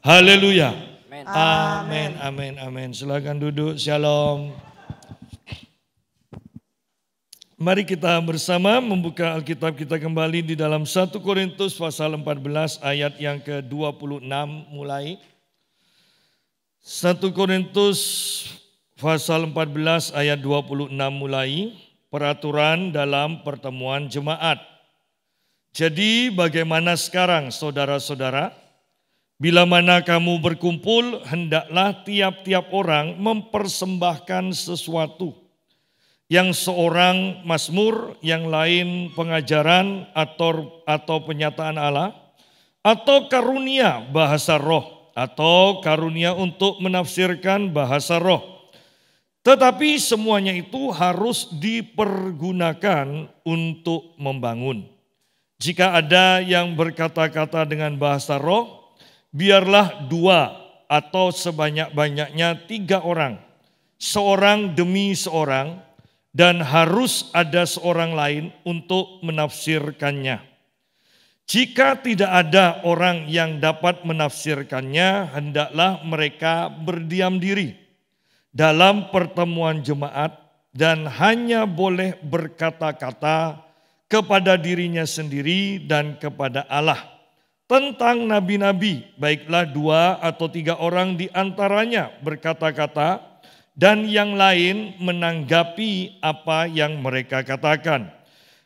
Haleluya. Amen, amen, amen. Silakan duduk. Shalom. Mari kita bersama membuka Alkitab kita kembali di dalam 1 Korintus pasal 14 ayat yang ke-26 mulai. 1 Korintus pasal 14 ayat 26 mulai peraturan dalam pertemuan jemaat. Jadi bagaimana sekarang saudara-saudara? Bila mana kamu berkumpul, hendaklah tiap-tiap orang mempersembahkan sesuatu. Yang seorang masmur, yang lain pengajaran atau, atau penyataan Allah, atau karunia bahasa roh, atau karunia untuk menafsirkan bahasa roh. Tetapi semuanya itu harus dipergunakan untuk membangun. Jika ada yang berkata-kata dengan bahasa roh, biarlah dua atau sebanyak-banyaknya tiga orang, seorang demi seorang, dan harus ada seorang lain untuk menafsirkannya. Jika tidak ada orang yang dapat menafsirkannya, hendaklah mereka berdiam diri dalam pertemuan jemaat dan hanya boleh berkata-kata kepada dirinya sendiri dan kepada Allah tentang nabi-nabi, baiklah dua atau tiga orang di antaranya berkata-kata, dan yang lain menanggapi apa yang mereka katakan.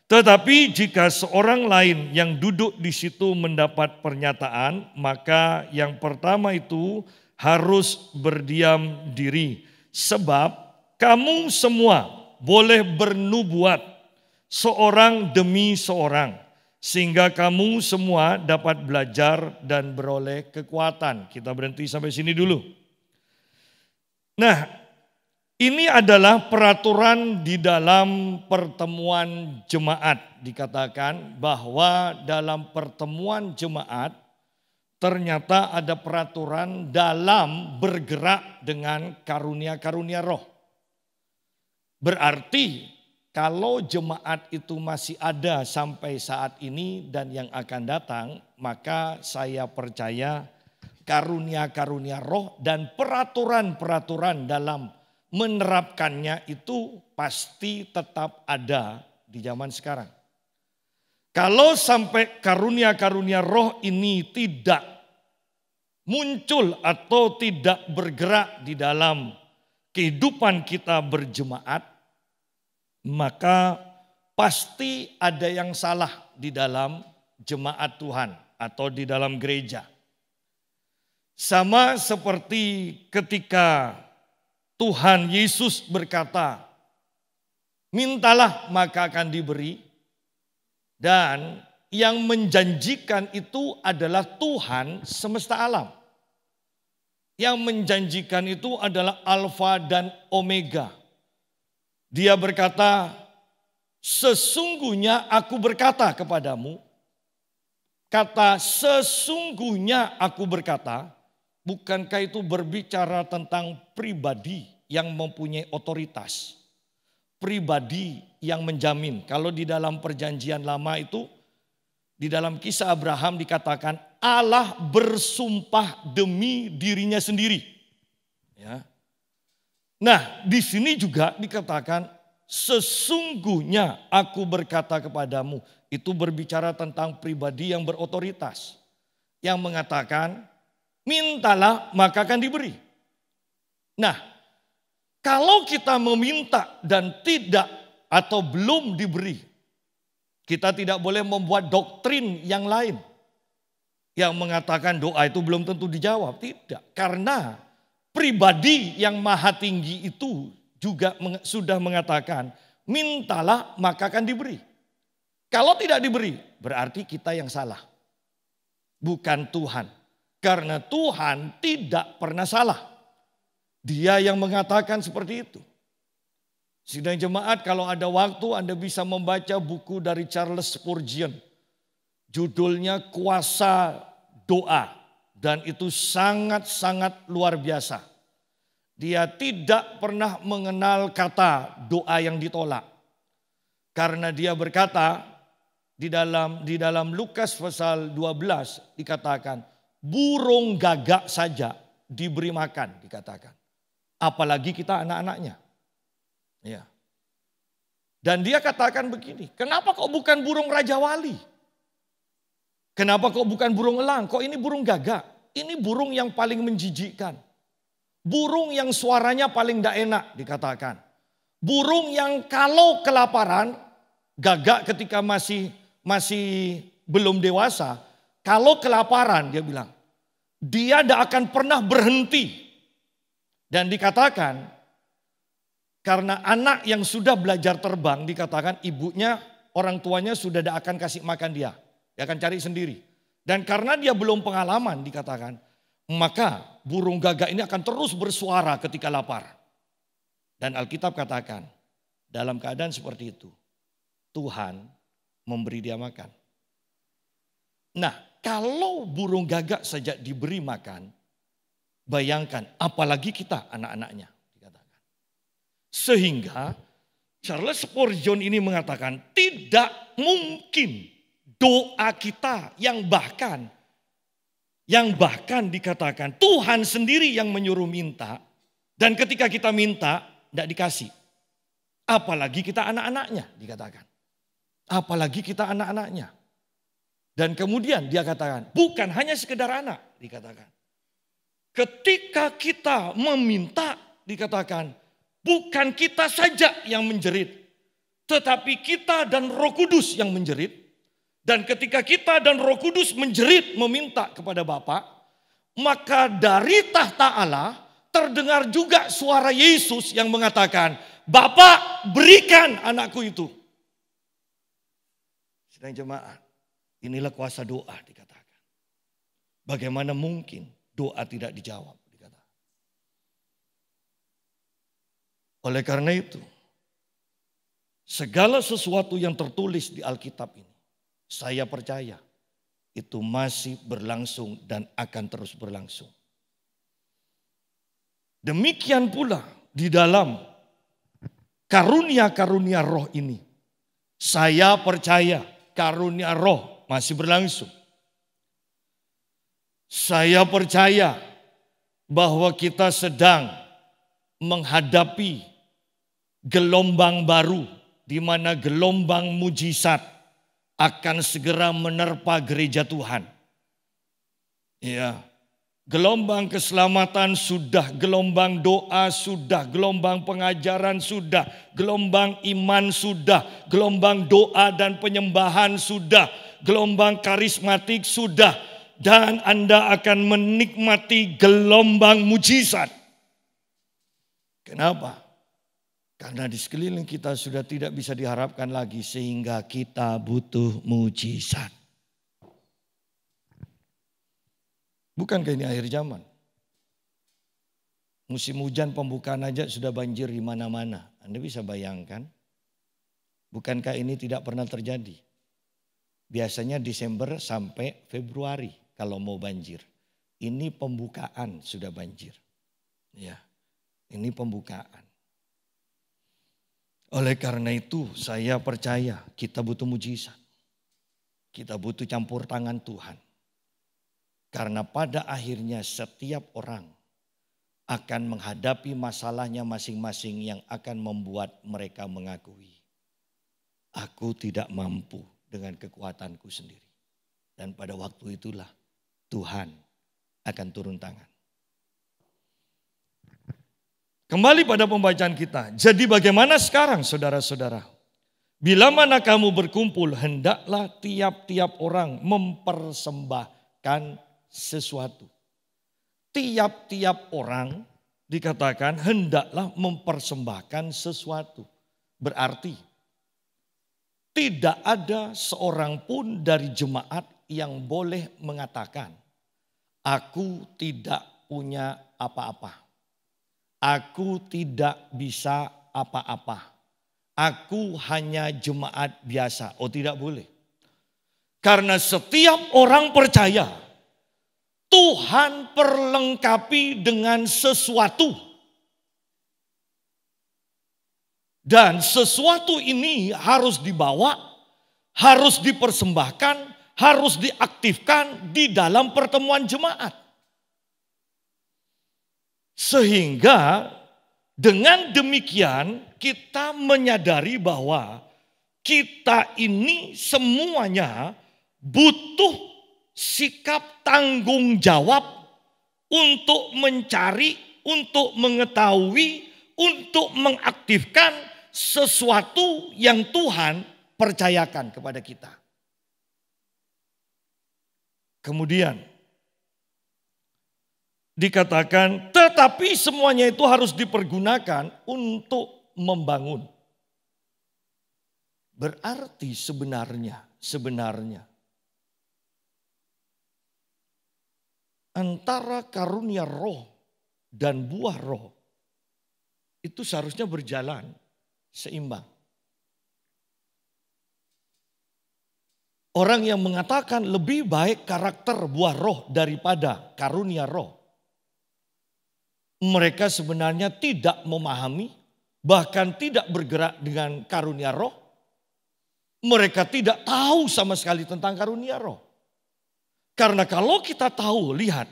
Tetapi jika seorang lain yang duduk di situ mendapat pernyataan, maka yang pertama itu harus berdiam diri, sebab kamu semua boleh bernubuat seorang demi seorang sehingga kamu semua dapat belajar dan beroleh kekuatan. Kita berhenti sampai sini dulu. Nah, ini adalah peraturan di dalam pertemuan jemaat. Dikatakan bahwa dalam pertemuan jemaat ternyata ada peraturan dalam bergerak dengan karunia-karunia roh. Berarti kalau jemaat itu masih ada sampai saat ini dan yang akan datang, maka saya percaya karunia-karunia roh dan peraturan-peraturan dalam menerapkannya itu pasti tetap ada di zaman sekarang. Kalau sampai karunia-karunia roh ini tidak muncul atau tidak bergerak di dalam kehidupan kita berjemaat, maka pasti ada yang salah di dalam jemaat Tuhan atau di dalam gereja. Sama seperti ketika Tuhan Yesus berkata, "Mintalah, maka akan diberi." Dan yang menjanjikan itu adalah Tuhan semesta alam. Yang menjanjikan itu adalah Alfa dan Omega dia berkata, sesungguhnya aku berkata kepadamu, kata sesungguhnya aku berkata, bukankah itu berbicara tentang pribadi yang mempunyai otoritas? Pribadi yang menjamin. Kalau di dalam perjanjian lama itu, di dalam kisah Abraham dikatakan Allah bersumpah demi dirinya sendiri. Ya. Nah, di sini juga dikatakan sesungguhnya aku berkata kepadamu itu berbicara tentang pribadi yang berotoritas yang mengatakan mintalah maka akan diberi. Nah, kalau kita meminta dan tidak atau belum diberi, kita tidak boleh membuat doktrin yang lain yang mengatakan doa itu belum tentu dijawab. Tidak, karena pribadi yang maha tinggi itu juga sudah mengatakan, mintalah maka akan diberi. Kalau tidak diberi, berarti kita yang salah. Bukan Tuhan. Karena Tuhan tidak pernah salah. Dia yang mengatakan seperti itu. Sidang jemaat kalau ada waktu Anda bisa membaca buku dari Charles Spurgeon. Judulnya Kuasa Doa dan itu sangat-sangat luar biasa. Dia tidak pernah mengenal kata doa yang ditolak. Karena dia berkata di dalam di dalam Lukas pasal 12 dikatakan burung gagak saja diberi makan dikatakan. Apalagi kita anak-anaknya. Ya. Dan dia katakan begini, kenapa kok bukan burung raja wali? Kenapa kok bukan burung elang? Kok ini burung gagak? Ini burung yang paling menjijikkan. Burung yang suaranya paling tidak enak dikatakan. Burung yang kalau kelaparan, gagak ketika masih masih belum dewasa, kalau kelaparan dia bilang, dia tidak akan pernah berhenti. Dan dikatakan, karena anak yang sudah belajar terbang dikatakan ibunya, orang tuanya sudah tidak akan kasih makan dia. Dia akan cari sendiri. Dan karena dia belum pengalaman dikatakan, maka burung gagak ini akan terus bersuara ketika lapar. Dan Alkitab katakan, dalam keadaan seperti itu, Tuhan memberi dia makan. Nah, kalau burung gagak saja diberi makan, bayangkan apalagi kita anak-anaknya dikatakan. Sehingga Charles Spurgeon ini mengatakan tidak mungkin doa kita yang bahkan yang bahkan dikatakan Tuhan sendiri yang menyuruh minta dan ketika kita minta tidak dikasih. Apalagi kita anak-anaknya dikatakan. Apalagi kita anak-anaknya. Dan kemudian dia katakan, bukan hanya sekedar anak dikatakan. Ketika kita meminta dikatakan, bukan kita saja yang menjerit, tetapi kita dan Roh Kudus yang menjerit dan ketika kita dan Roh Kudus menjerit meminta kepada Bapa, maka dari tahta Allah terdengar juga suara Yesus yang mengatakan, "Bapa, berikan anakku itu." Sedang jemaat, inilah kuasa doa dikatakan. Bagaimana mungkin doa tidak dijawab dikatakan. Oleh karena itu, segala sesuatu yang tertulis di Alkitab ini saya percaya itu masih berlangsung dan akan terus berlangsung. Demikian pula di dalam karunia-karunia roh ini. Saya percaya karunia roh masih berlangsung. Saya percaya bahwa kita sedang menghadapi gelombang baru di mana gelombang mujizat akan segera menerpa gereja Tuhan. Ya. Gelombang keselamatan sudah, gelombang doa sudah, gelombang pengajaran sudah, gelombang iman sudah, gelombang doa dan penyembahan sudah, gelombang karismatik sudah, dan Anda akan menikmati gelombang mujizat. Kenapa? Karena di sekeliling kita sudah tidak bisa diharapkan lagi sehingga kita butuh mujizat. Bukankah ini akhir zaman? Musim hujan pembukaan aja sudah banjir di mana-mana. Anda bisa bayangkan? Bukankah ini tidak pernah terjadi? Biasanya Desember sampai Februari kalau mau banjir. Ini pembukaan sudah banjir. Ya. Ini pembukaan. Oleh karena itu saya percaya kita butuh mujizat. Kita butuh campur tangan Tuhan. Karena pada akhirnya setiap orang akan menghadapi masalahnya masing-masing yang akan membuat mereka mengakui. Aku tidak mampu dengan kekuatanku sendiri. Dan pada waktu itulah Tuhan akan turun tangan. Kembali pada pembacaan kita. Jadi bagaimana sekarang saudara-saudara? Bila mana kamu berkumpul, hendaklah tiap-tiap orang mempersembahkan sesuatu. Tiap-tiap orang dikatakan hendaklah mempersembahkan sesuatu. Berarti tidak ada seorang pun dari jemaat yang boleh mengatakan, aku tidak punya apa-apa Aku tidak bisa apa-apa. Aku hanya jemaat biasa. Oh tidak boleh. Karena setiap orang percaya Tuhan perlengkapi dengan sesuatu. Dan sesuatu ini harus dibawa, harus dipersembahkan, harus diaktifkan di dalam pertemuan jemaat. Sehingga dengan demikian kita menyadari bahwa kita ini semuanya butuh sikap tanggung jawab untuk mencari, untuk mengetahui, untuk mengaktifkan sesuatu yang Tuhan percayakan kepada kita. Kemudian, dikatakan tetapi semuanya itu harus dipergunakan untuk membangun. Berarti sebenarnya, sebenarnya antara karunia roh dan buah roh itu seharusnya berjalan seimbang. Orang yang mengatakan lebih baik karakter buah roh daripada karunia roh mereka sebenarnya tidak memahami, bahkan tidak bergerak dengan karunia roh. Mereka tidak tahu sama sekali tentang karunia roh. Karena kalau kita tahu, lihat,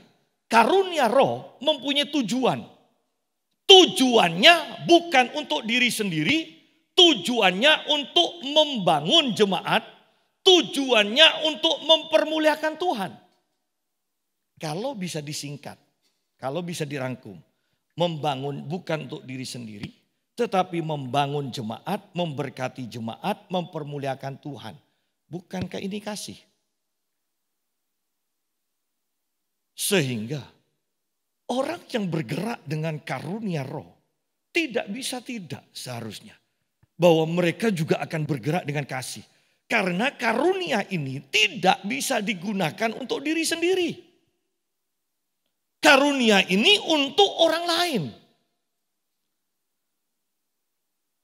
karunia roh mempunyai tujuan. Tujuannya bukan untuk diri sendiri, tujuannya untuk membangun jemaat, tujuannya untuk mempermuliakan Tuhan. Kalau bisa disingkat, kalau bisa dirangkum, membangun bukan untuk diri sendiri, tetapi membangun jemaat, memberkati jemaat, mempermuliakan Tuhan. Bukankah ini kasih? Sehingga orang yang bergerak dengan karunia roh tidak bisa tidak seharusnya. Bahwa mereka juga akan bergerak dengan kasih. Karena karunia ini tidak bisa digunakan untuk diri sendiri karunia ini untuk orang lain.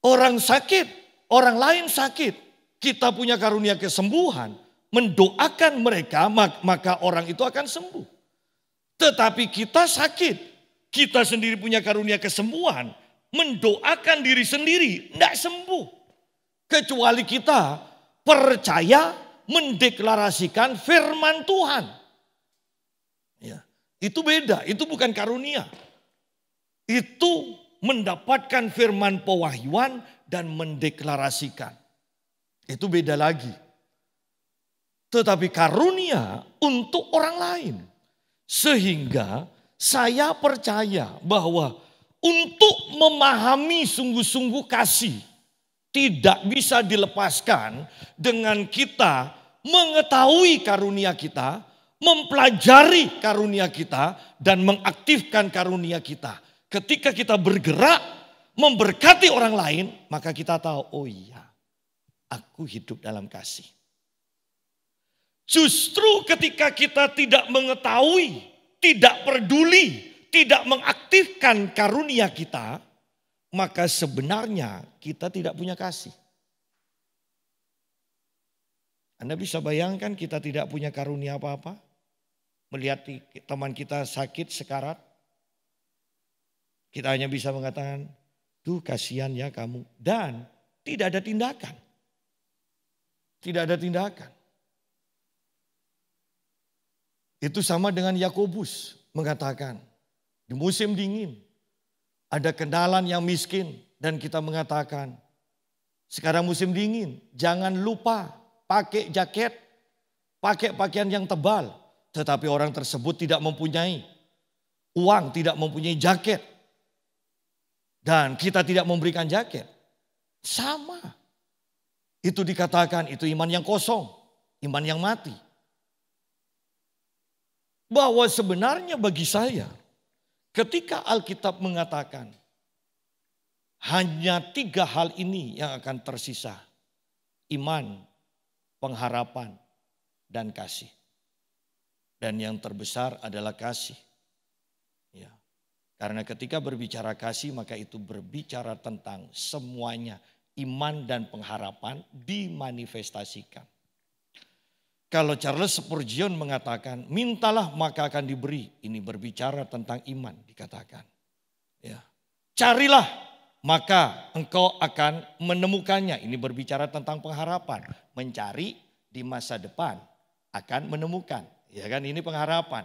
Orang sakit, orang lain sakit. Kita punya karunia kesembuhan, mendoakan mereka, maka orang itu akan sembuh. Tetapi kita sakit, kita sendiri punya karunia kesembuhan, mendoakan diri sendiri, tidak sembuh. Kecuali kita percaya mendeklarasikan firman Tuhan. Itu beda, itu bukan karunia. Itu mendapatkan firman pewahyuan dan mendeklarasikan. Itu beda lagi. Tetapi karunia untuk orang lain. Sehingga saya percaya bahwa untuk memahami sungguh-sungguh kasih tidak bisa dilepaskan dengan kita mengetahui karunia kita, mempelajari karunia kita dan mengaktifkan karunia kita. Ketika kita bergerak memberkati orang lain, maka kita tahu, oh iya, aku hidup dalam kasih. Justru ketika kita tidak mengetahui, tidak peduli, tidak mengaktifkan karunia kita, maka sebenarnya kita tidak punya kasih. Anda bisa bayangkan kita tidak punya karunia apa-apa? melihat teman kita sakit sekarat, kita hanya bisa mengatakan, tuh kasihan ya kamu. Dan tidak ada tindakan. Tidak ada tindakan. Itu sama dengan Yakobus mengatakan, di musim dingin ada kendalan yang miskin dan kita mengatakan, sekarang musim dingin, jangan lupa pakai jaket, pakai pakaian yang tebal, tetapi orang tersebut tidak mempunyai uang, tidak mempunyai jaket. Dan kita tidak memberikan jaket. Sama. Itu dikatakan itu iman yang kosong, iman yang mati. Bahwa sebenarnya bagi saya ketika Alkitab mengatakan hanya tiga hal ini yang akan tersisa. Iman, pengharapan, dan kasih dan yang terbesar adalah kasih. Ya. Karena ketika berbicara kasih maka itu berbicara tentang semuanya, iman dan pengharapan dimanifestasikan. Kalau Charles Spurgeon mengatakan, mintalah maka akan diberi. Ini berbicara tentang iman dikatakan. Ya. Carilah maka engkau akan menemukannya. Ini berbicara tentang pengharapan. Mencari di masa depan akan menemukan Ya kan ini pengharapan.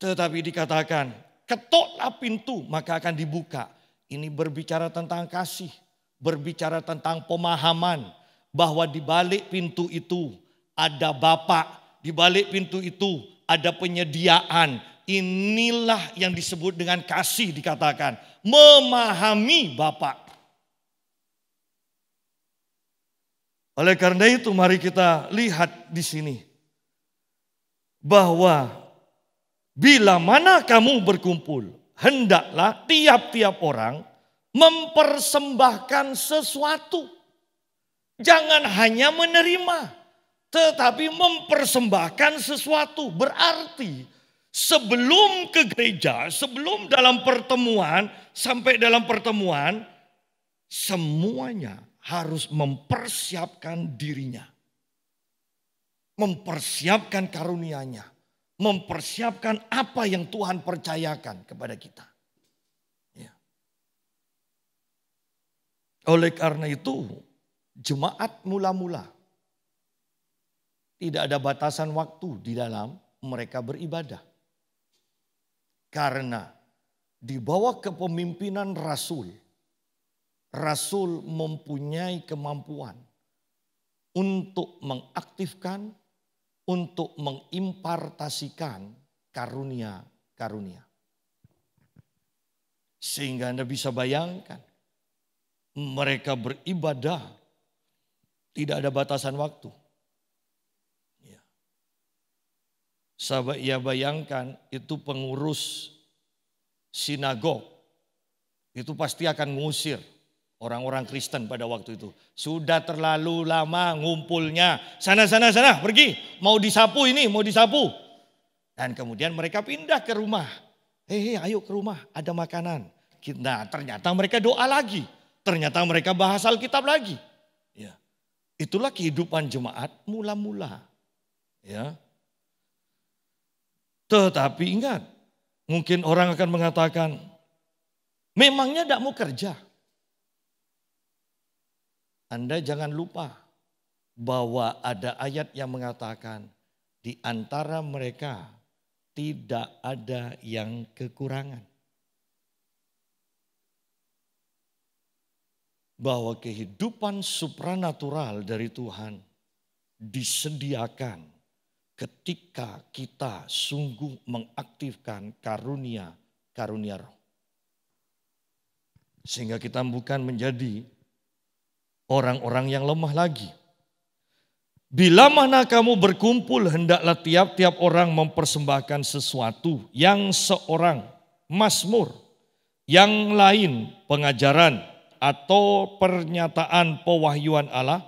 Tetapi dikatakan ketoklah pintu maka akan dibuka. Ini berbicara tentang kasih, berbicara tentang pemahaman bahwa di balik pintu itu ada Bapak, di balik pintu itu ada penyediaan. Inilah yang disebut dengan kasih dikatakan, memahami Bapak. Oleh karena itu mari kita lihat di sini bahwa bila mana kamu berkumpul, hendaklah tiap-tiap orang mempersembahkan sesuatu. Jangan hanya menerima, tetapi mempersembahkan sesuatu. Berarti sebelum ke gereja, sebelum dalam pertemuan, sampai dalam pertemuan, semuanya harus mempersiapkan dirinya mempersiapkan karunia-Nya, mempersiapkan apa yang Tuhan percayakan kepada kita. Ya. Oleh karena itu, jemaat mula-mula tidak ada batasan waktu di dalam mereka beribadah. Karena di bawah kepemimpinan rasul, rasul mempunyai kemampuan untuk mengaktifkan untuk mengimpartasikan karunia-karunia. Sehingga Anda bisa bayangkan, mereka beribadah, tidak ada batasan waktu. Ya. Sahabat, ya bayangkan itu pengurus sinagog, itu pasti akan mengusir Orang-orang Kristen pada waktu itu. Sudah terlalu lama ngumpulnya. Sana, sana, sana, pergi. Mau disapu ini, mau disapu. Dan kemudian mereka pindah ke rumah. Eh, hey, eh, ayo ke rumah, ada makanan. Nah, ternyata mereka doa lagi. Ternyata mereka bahas Alkitab lagi. Ya. Itulah kehidupan jemaat mula-mula. Ya. Tetapi ingat, mungkin orang akan mengatakan, memangnya tidak mau kerja. Anda jangan lupa bahwa ada ayat yang mengatakan di antara mereka tidak ada yang kekurangan. Bahwa kehidupan supranatural dari Tuhan disediakan ketika kita sungguh mengaktifkan karunia-karunia roh. Sehingga kita bukan menjadi orang-orang yang lemah lagi. Bila mana kamu berkumpul, hendaklah tiap-tiap orang mempersembahkan sesuatu yang seorang masmur, yang lain pengajaran atau pernyataan pewahyuan Allah,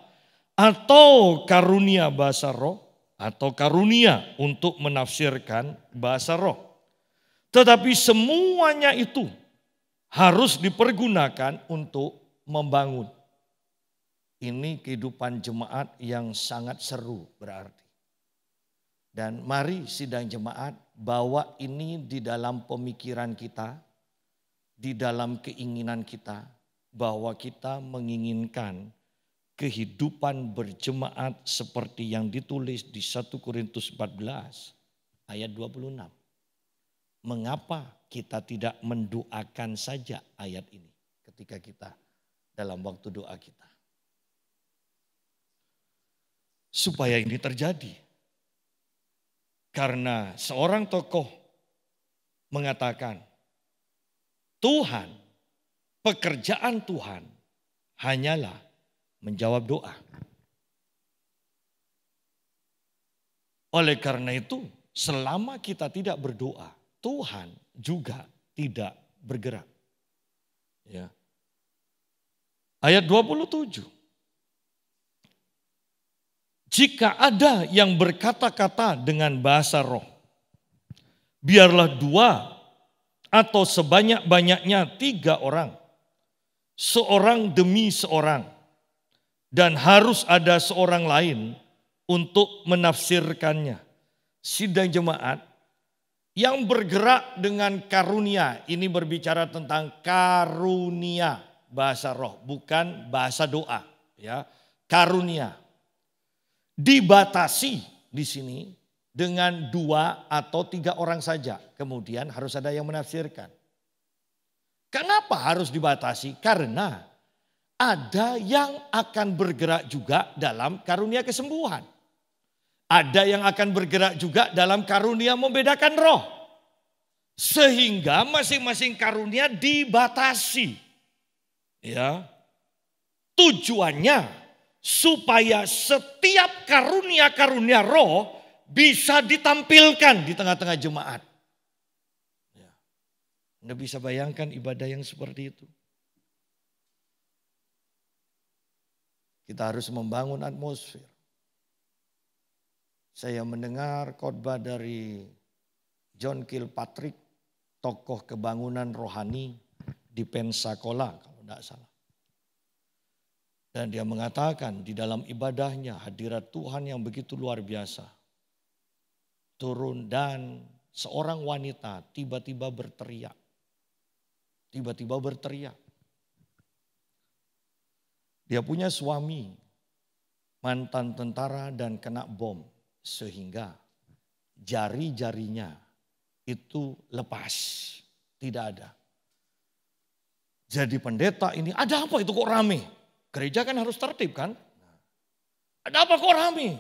atau karunia bahasa roh, atau karunia untuk menafsirkan bahasa roh. Tetapi semuanya itu harus dipergunakan untuk membangun. Ini kehidupan jemaat yang sangat seru berarti. Dan mari sidang jemaat bawa ini di dalam pemikiran kita, di dalam keinginan kita bahwa kita menginginkan kehidupan berjemaat seperti yang ditulis di 1 Korintus 14 ayat 26. Mengapa kita tidak mendoakan saja ayat ini ketika kita dalam waktu doa kita? supaya ini terjadi. Karena seorang tokoh mengatakan, Tuhan, pekerjaan Tuhan hanyalah menjawab doa. Oleh karena itu, selama kita tidak berdoa, Tuhan juga tidak bergerak. Ya. Ayat 27. Jika ada yang berkata-kata dengan bahasa roh, biarlah dua atau sebanyak-banyaknya tiga orang, seorang demi seorang, dan harus ada seorang lain untuk menafsirkannya. Sidang jemaat yang bergerak dengan karunia, ini berbicara tentang karunia bahasa roh, bukan bahasa doa, ya karunia dibatasi di sini dengan dua atau tiga orang saja. Kemudian harus ada yang menafsirkan. Kenapa harus dibatasi? Karena ada yang akan bergerak juga dalam karunia kesembuhan. Ada yang akan bergerak juga dalam karunia membedakan roh. Sehingga masing-masing karunia dibatasi. Ya. Tujuannya supaya setiap karunia-karunia roh bisa ditampilkan di tengah-tengah jemaat. Ya. Anda bisa bayangkan ibadah yang seperti itu. Kita harus membangun atmosfer. Saya mendengar khotbah dari John Kilpatrick, tokoh kebangunan rohani di Pensacola kalau tidak salah. Dan dia mengatakan di dalam ibadahnya hadirat Tuhan yang begitu luar biasa. Turun dan seorang wanita tiba-tiba berteriak. Tiba-tiba berteriak. Dia punya suami mantan tentara dan kena bom sehingga jari-jarinya itu lepas, tidak ada. Jadi pendeta ini ada apa itu kok rame? Gereja kan harus tertib kan? Ada apa kok rame?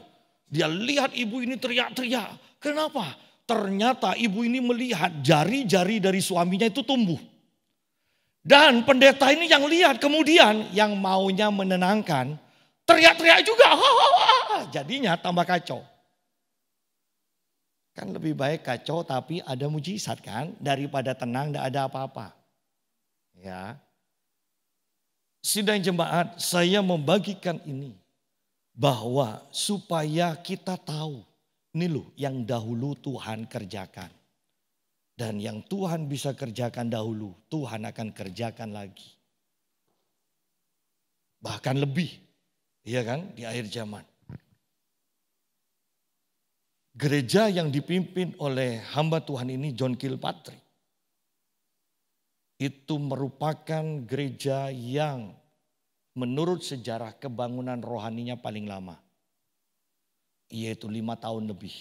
Dia lihat ibu ini teriak-teriak. Kenapa? Ternyata ibu ini melihat jari-jari dari suaminya itu tumbuh. Dan pendeta ini yang lihat kemudian yang maunya menenangkan teriak-teriak juga. Jadinya tambah kacau. Kan lebih baik kacau tapi ada mujizat kan daripada tenang tidak ada apa-apa. Ya, sidang jemaat, saya membagikan ini bahwa supaya kita tahu ini loh yang dahulu Tuhan kerjakan. Dan yang Tuhan bisa kerjakan dahulu, Tuhan akan kerjakan lagi. Bahkan lebih, iya kan, di akhir zaman. Gereja yang dipimpin oleh hamba Tuhan ini John Kilpatrick itu merupakan gereja yang menurut sejarah kebangunan rohaninya paling lama. Yaitu lima tahun lebih.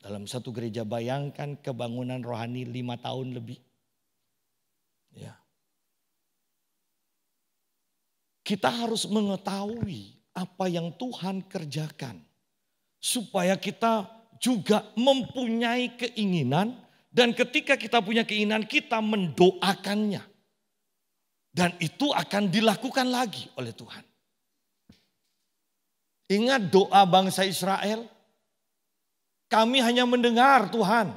Dalam satu gereja bayangkan kebangunan rohani lima tahun lebih. Ya. Kita harus mengetahui apa yang Tuhan kerjakan. Supaya kita juga mempunyai keinginan dan ketika kita punya keinginan, kita mendoakannya. Dan itu akan dilakukan lagi oleh Tuhan. Ingat doa bangsa Israel? Kami hanya mendengar Tuhan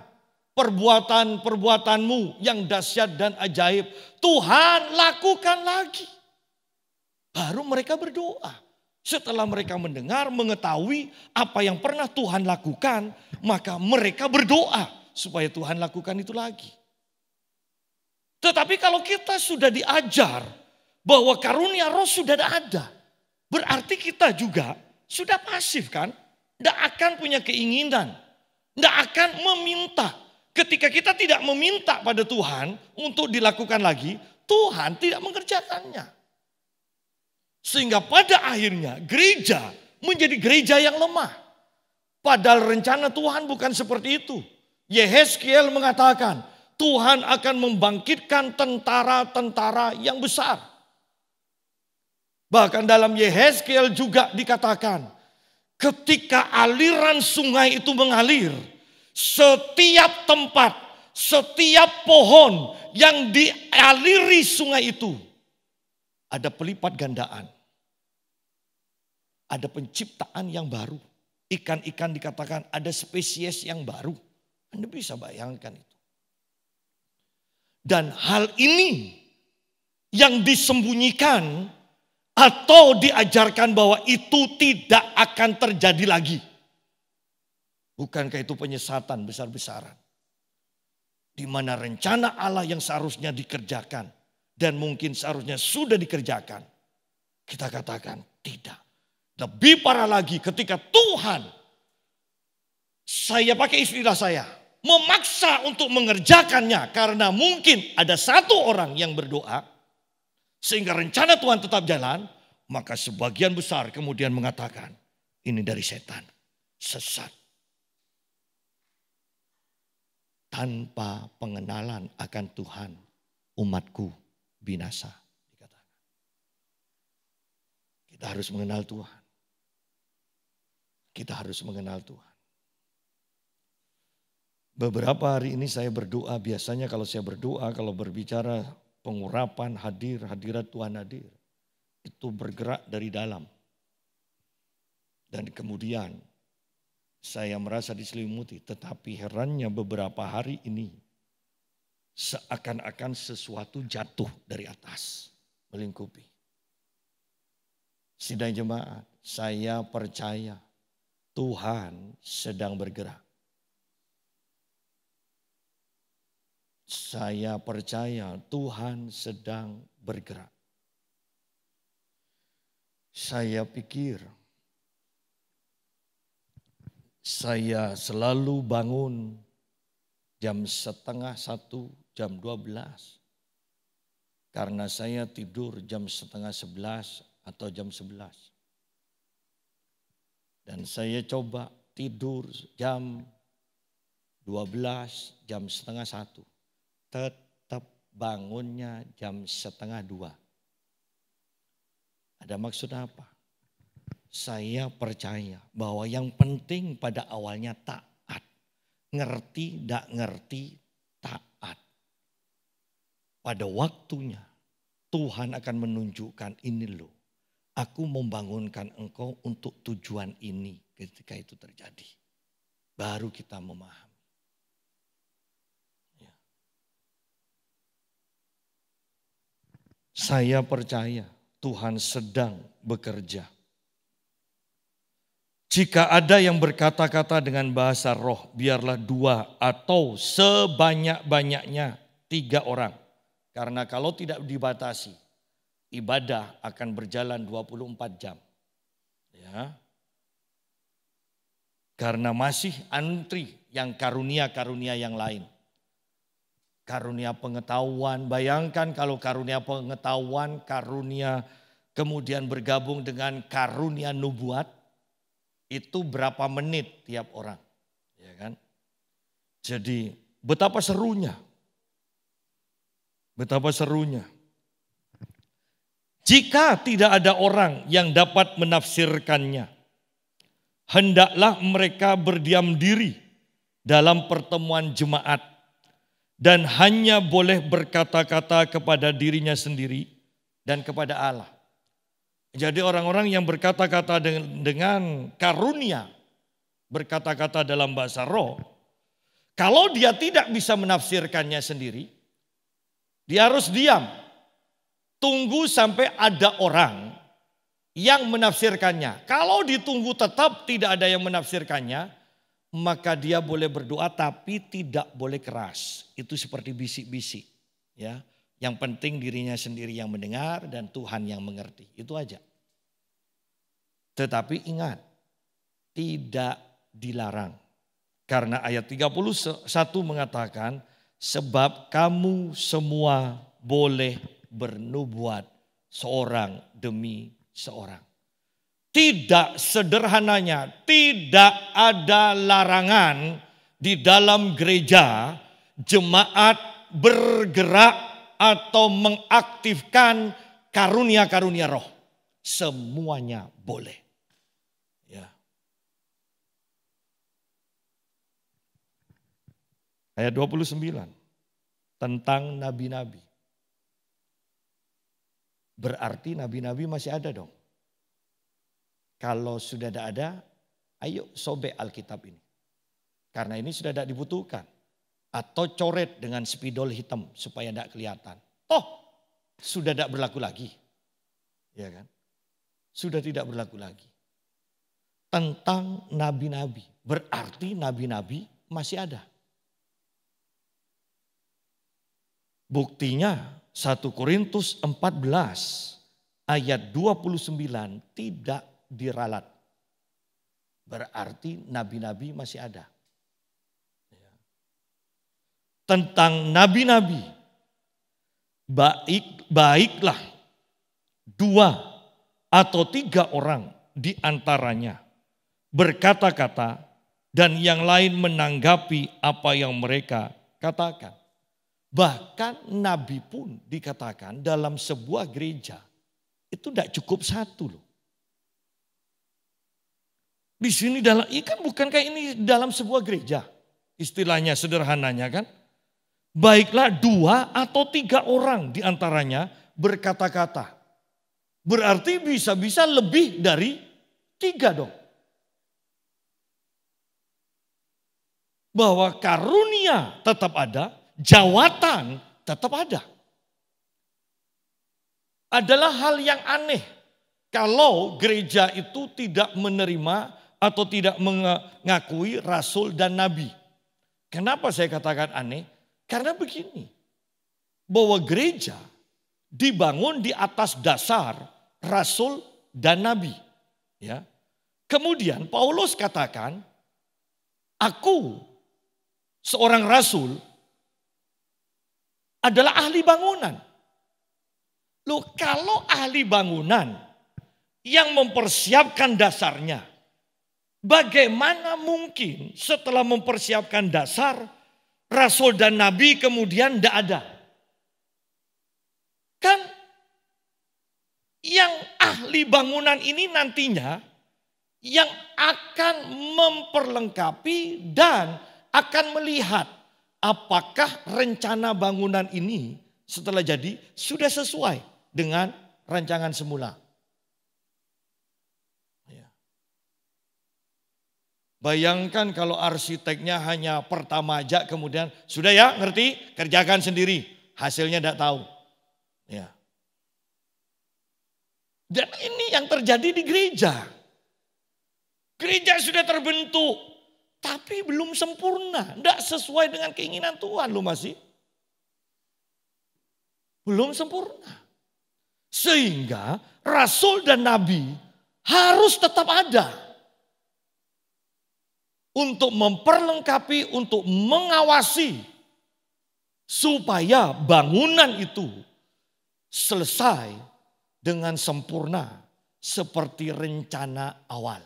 perbuatan-perbuatanmu yang dahsyat dan ajaib. Tuhan lakukan lagi. Baru mereka berdoa. Setelah mereka mendengar, mengetahui apa yang pernah Tuhan lakukan, maka mereka berdoa supaya Tuhan lakukan itu lagi. Tetapi kalau kita sudah diajar bahwa karunia roh sudah ada, berarti kita juga sudah pasif kan? Tidak akan punya keinginan, tidak akan meminta. Ketika kita tidak meminta pada Tuhan untuk dilakukan lagi, Tuhan tidak mengerjakannya. Sehingga pada akhirnya gereja menjadi gereja yang lemah. Padahal rencana Tuhan bukan seperti itu. Yehezkiel mengatakan, Tuhan akan membangkitkan tentara-tentara yang besar. Bahkan dalam Yehezkiel juga dikatakan, ketika aliran sungai itu mengalir, setiap tempat, setiap pohon yang dialiri sungai itu, ada pelipat gandaan. Ada penciptaan yang baru. Ikan-ikan dikatakan ada spesies yang baru anda bisa bayangkan itu. Dan hal ini yang disembunyikan atau diajarkan bahwa itu tidak akan terjadi lagi. Bukankah itu penyesatan besar-besaran? Di mana rencana Allah yang seharusnya dikerjakan dan mungkin seharusnya sudah dikerjakan. Kita katakan tidak. Lebih parah lagi ketika Tuhan, saya pakai istilah saya, memaksa untuk mengerjakannya karena mungkin ada satu orang yang berdoa sehingga rencana Tuhan tetap jalan, maka sebagian besar kemudian mengatakan ini dari setan, sesat. Tanpa pengenalan akan Tuhan, umatku binasa. Kita harus mengenal Tuhan. Kita harus mengenal Tuhan. Beberapa hari ini saya berdoa, biasanya kalau saya berdoa, kalau berbicara pengurapan, hadir, hadirat Tuhan hadir. Itu bergerak dari dalam. Dan kemudian saya merasa diselimuti, tetapi herannya beberapa hari ini seakan-akan sesuatu jatuh dari atas, melingkupi. Sidang jemaat, saya percaya Tuhan sedang bergerak. Saya percaya Tuhan sedang bergerak. Saya pikir, saya selalu bangun jam setengah satu, jam dua belas. Karena saya tidur jam setengah sebelas atau jam sebelas. Dan saya coba tidur jam dua belas, jam setengah satu tetap bangunnya jam setengah dua. Ada maksud apa? Saya percaya bahwa yang penting pada awalnya taat. Ngerti, tidak ngerti, taat. Pada waktunya Tuhan akan menunjukkan ini loh. Aku membangunkan engkau untuk tujuan ini ketika itu terjadi. Baru kita memahami. Saya percaya Tuhan sedang bekerja. Jika ada yang berkata-kata dengan bahasa roh, biarlah dua atau sebanyak-banyaknya tiga orang. Karena kalau tidak dibatasi, ibadah akan berjalan 24 jam. Ya. Karena masih antri yang karunia-karunia yang lain karunia pengetahuan. Bayangkan kalau karunia pengetahuan, karunia kemudian bergabung dengan karunia nubuat, itu berapa menit tiap orang. Ya kan? Jadi betapa serunya. Betapa serunya. Jika tidak ada orang yang dapat menafsirkannya, hendaklah mereka berdiam diri dalam pertemuan jemaat dan hanya boleh berkata-kata kepada dirinya sendiri dan kepada Allah. Jadi orang-orang yang berkata-kata dengan, karunia, berkata-kata dalam bahasa roh, kalau dia tidak bisa menafsirkannya sendiri, dia harus diam. Tunggu sampai ada orang yang menafsirkannya. Kalau ditunggu tetap tidak ada yang menafsirkannya, maka dia boleh berdoa tapi tidak boleh keras. Itu seperti bisik-bisik, ya. Yang penting dirinya sendiri yang mendengar dan Tuhan yang mengerti. Itu aja. Tetapi ingat, tidak dilarang. Karena ayat 31 mengatakan, sebab kamu semua boleh bernubuat seorang demi seorang. Tidak sederhananya, tidak ada larangan di dalam gereja jemaat bergerak atau mengaktifkan karunia-karunia roh. Semuanya boleh. Ya. Ayat 29 tentang nabi-nabi. Berarti nabi-nabi masih ada dong. Kalau sudah tidak ada, ayo sobek Alkitab ini. Karena ini sudah tidak dibutuhkan. Atau coret dengan spidol hitam supaya tidak kelihatan. Toh sudah tidak berlaku lagi. Ya kan? Sudah tidak berlaku lagi. Tentang nabi-nabi. Berarti nabi-nabi masih ada. Buktinya 1 Korintus 14 ayat 29 tidak diralat. Berarti nabi-nabi masih ada. Ya. Tentang nabi-nabi, baik baiklah dua atau tiga orang di antaranya berkata-kata dan yang lain menanggapi apa yang mereka katakan. Bahkan nabi pun dikatakan dalam sebuah gereja itu tidak cukup satu loh. Di sini dalam, ikan kan bukankah ini dalam sebuah gereja? Istilahnya sederhananya kan. Baiklah dua atau tiga orang di antaranya berkata-kata. Berarti bisa-bisa lebih dari tiga dong. Bahwa karunia tetap ada, jawatan tetap ada. Adalah hal yang aneh kalau gereja itu tidak menerima atau tidak mengakui rasul dan nabi. Kenapa saya katakan aneh? Karena begini, bahwa gereja dibangun di atas dasar rasul dan nabi. Ya. Kemudian Paulus katakan, aku seorang rasul adalah ahli bangunan. Loh kalau ahli bangunan yang mempersiapkan dasarnya, Bagaimana mungkin setelah mempersiapkan dasar, rasul dan nabi kemudian tidak ada? Kan yang ahli bangunan ini nantinya yang akan memperlengkapi dan akan melihat apakah rencana bangunan ini setelah jadi sudah sesuai dengan rancangan semula. Bayangkan kalau arsiteknya hanya pertama aja kemudian sudah ya ngerti kerjakan sendiri hasilnya tidak tahu. Ya. Dan ini yang terjadi di gereja. Gereja sudah terbentuk tapi belum sempurna, tidak sesuai dengan keinginan Tuhan lo masih. Belum sempurna. Sehingga rasul dan nabi harus tetap ada untuk memperlengkapi, untuk mengawasi supaya bangunan itu selesai dengan sempurna seperti rencana awal.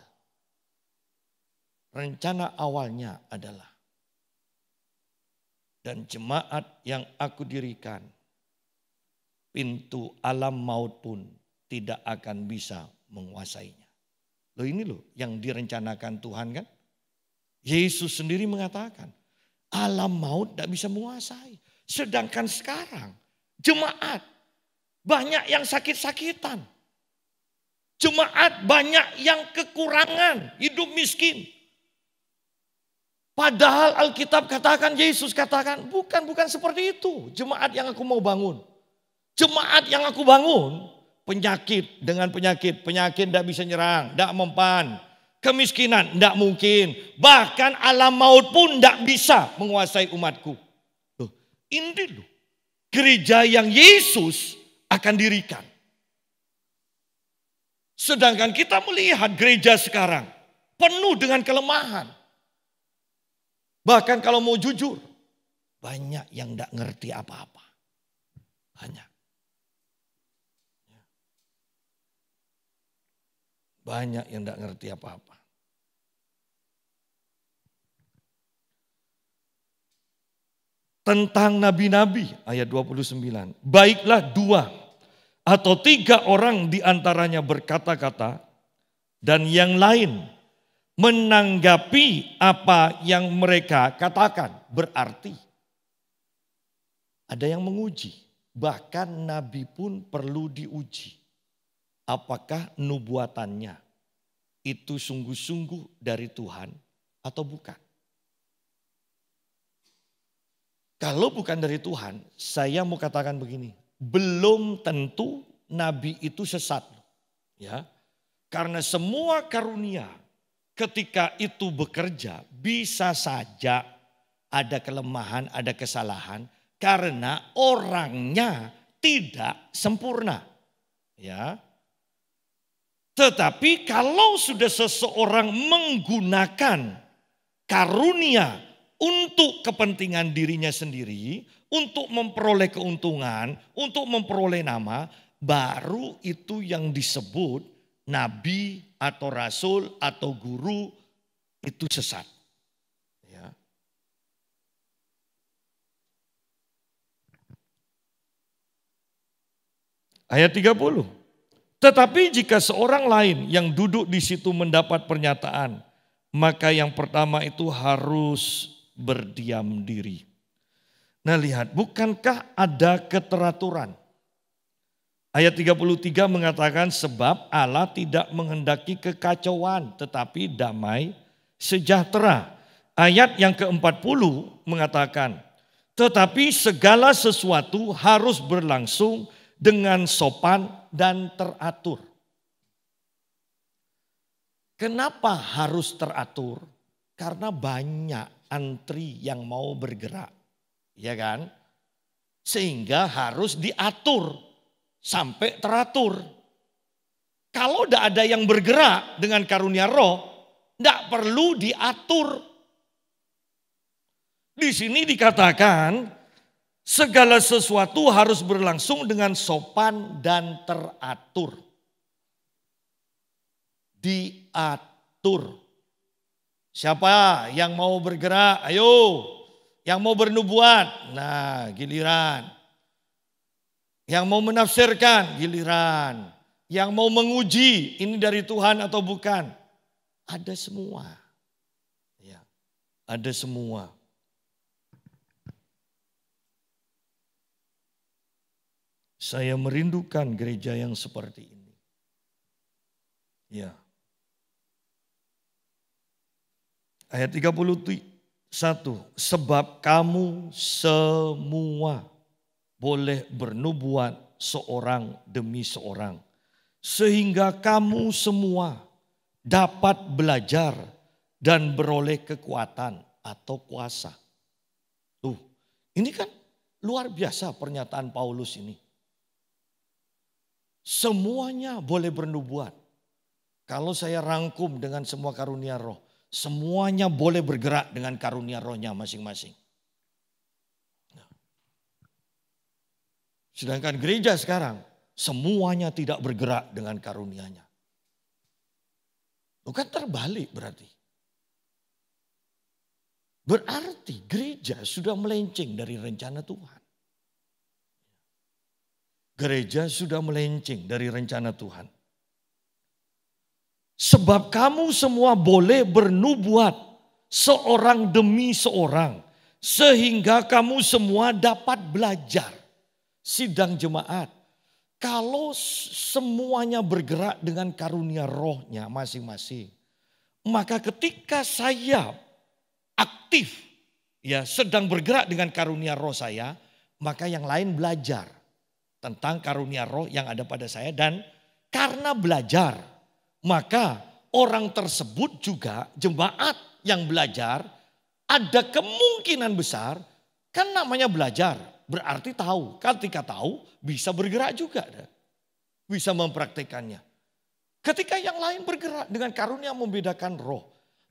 Rencana awalnya adalah dan jemaat yang aku dirikan pintu alam maut pun tidak akan bisa menguasainya. Loh ini loh yang direncanakan Tuhan kan? Yesus sendiri mengatakan, alam maut tidak bisa menguasai. Sedangkan sekarang, jemaat banyak yang sakit-sakitan. Jemaat banyak yang kekurangan, hidup miskin. Padahal Alkitab katakan, Yesus katakan, bukan, bukan seperti itu. Jemaat yang aku mau bangun. Jemaat yang aku bangun, penyakit dengan penyakit. Penyakit tidak bisa nyerang, tidak mempan kemiskinan, tidak mungkin. Bahkan alam maut pun tidak bisa menguasai umatku. Tuh, ini loh, gereja yang Yesus akan dirikan. Sedangkan kita melihat gereja sekarang penuh dengan kelemahan. Bahkan kalau mau jujur, banyak yang tidak ngerti apa-apa. Banyak. Banyak yang tidak ngerti apa-apa. tentang nabi-nabi ayat 29. Baiklah dua atau tiga orang di antaranya berkata-kata dan yang lain menanggapi apa yang mereka katakan. Berarti ada yang menguji. Bahkan nabi pun perlu diuji. Apakah nubuatannya itu sungguh-sungguh dari Tuhan atau bukan? Kalau bukan dari Tuhan, saya mau katakan begini, belum tentu nabi itu sesat. Ya. Karena semua karunia ketika itu bekerja bisa saja ada kelemahan, ada kesalahan karena orangnya tidak sempurna. Ya. Tetapi kalau sudah seseorang menggunakan karunia untuk kepentingan dirinya sendiri, untuk memperoleh keuntungan, untuk memperoleh nama, baru itu yang disebut nabi atau rasul atau guru itu sesat. Ya. Ayat 30. Tetapi jika seorang lain yang duduk di situ mendapat pernyataan, maka yang pertama itu harus berdiam diri. Nah lihat, bukankah ada keteraturan? Ayat 33 mengatakan sebab Allah tidak menghendaki kekacauan tetapi damai sejahtera. Ayat yang ke-40 mengatakan tetapi segala sesuatu harus berlangsung dengan sopan dan teratur. Kenapa harus teratur? Karena banyak antri yang mau bergerak. Ya kan? Sehingga harus diatur sampai teratur. Kalau tidak ada yang bergerak dengan karunia roh, tidak perlu diatur. Di sini dikatakan segala sesuatu harus berlangsung dengan sopan dan teratur. Diatur. Siapa yang mau bergerak? Ayo. Yang mau bernubuat? Nah, giliran. Yang mau menafsirkan? Giliran. Yang mau menguji ini dari Tuhan atau bukan? Ada semua. Ya. Ada semua. Saya merindukan gereja yang seperti ini. Ya. Ayat 31, sebab kamu semua boleh bernubuat seorang demi seorang. Sehingga kamu semua dapat belajar dan beroleh kekuatan atau kuasa. Tuh, ini kan luar biasa pernyataan Paulus ini. Semuanya boleh bernubuat. Kalau saya rangkum dengan semua karunia roh. Semuanya boleh bergerak dengan karunia rohnya masing-masing. Nah. Sedangkan gereja sekarang semuanya tidak bergerak dengan karunianya. Bukan terbalik berarti. Berarti gereja sudah melenceng dari rencana Tuhan. Gereja sudah melenceng dari rencana Tuhan. Sebab kamu semua boleh bernubuat seorang demi seorang. Sehingga kamu semua dapat belajar sidang jemaat. Kalau semuanya bergerak dengan karunia rohnya masing-masing. Maka ketika saya aktif ya sedang bergerak dengan karunia roh saya. Maka yang lain belajar tentang karunia roh yang ada pada saya. Dan karena belajar maka orang tersebut juga jemaat yang belajar ada kemungkinan besar kan namanya belajar berarti tahu. Kan ketika tahu bisa bergerak juga. Bisa mempraktikannya. Ketika yang lain bergerak dengan karunia membedakan roh.